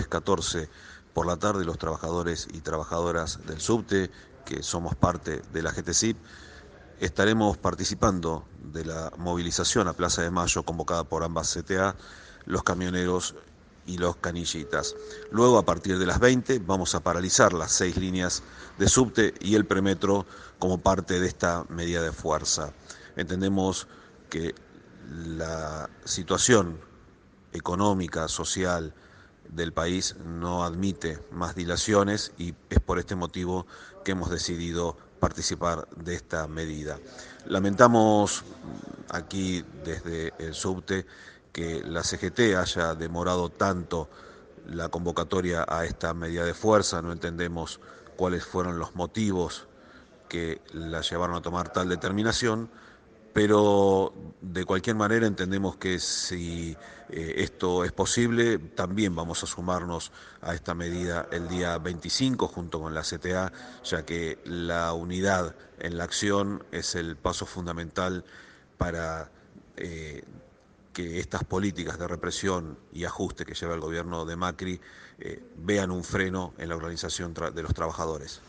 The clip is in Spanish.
14 por la tarde los trabajadores y trabajadoras del subte, que somos parte de la GTCIP, estaremos participando de la movilización a Plaza de Mayo convocada por ambas CTA, los camioneros y los canillitas. Luego, a partir de las 20, vamos a paralizar las seis líneas de subte y el premetro como parte de esta medida de fuerza. Entendemos que la situación económica, social, del país no admite más dilaciones y es por este motivo que hemos decidido participar de esta medida. Lamentamos aquí desde el subte que la CGT haya demorado tanto la convocatoria a esta medida de fuerza, no entendemos cuáles fueron los motivos que la llevaron a tomar tal determinación pero de cualquier manera entendemos que si eh, esto es posible, también vamos a sumarnos a esta medida el día 25 junto con la CTA, ya que la unidad en la acción es el paso fundamental para eh, que estas políticas de represión y ajuste que lleva el gobierno de Macri eh, vean un freno en la organización de los trabajadores.